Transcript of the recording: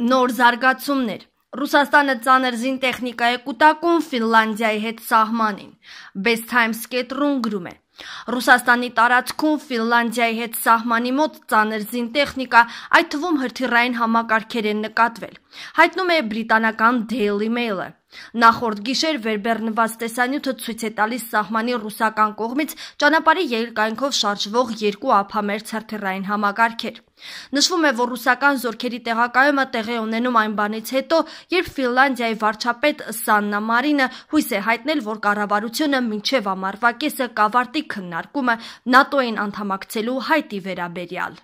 նոր զարգացումներ։ Ռուսաստանը ծանր զինտեխնիկա է կուտակում Ֆինլանդիայի հետ սահմանին։ Best Times կետրուն գրում է. Ռուսաստանի տարածքում Ֆինլանդիայի հետ սահմանի մոտ ծանր զինտեխնիկա, այդ թվում հրթիռային համակարգեր են նկատվել։ Հայտնում է բրիտանական Daily Mail-ը։ Նախորդ գիշեր վերբեռնված տեսանյութը ցույց է տալիս սահմանի ռուսական կողմից ճանապարհի երկայնքով շարժվող երկու ափամերձ հրթիռային համագարքեր։ Նշվում է, որ ռուսական զորքերի տեղակայումը տեղի ունենում այն բանից հետո, երբ Ֆինլանդիայի վարչապետ Սաննա Մարինը հույս է հայտնել, որ կառավարությունը մինչև ամառվա կեսը կավարտի քննարկումը ՆԱՏՕ-ին անդամակցելու հայտի վերաբերյալ։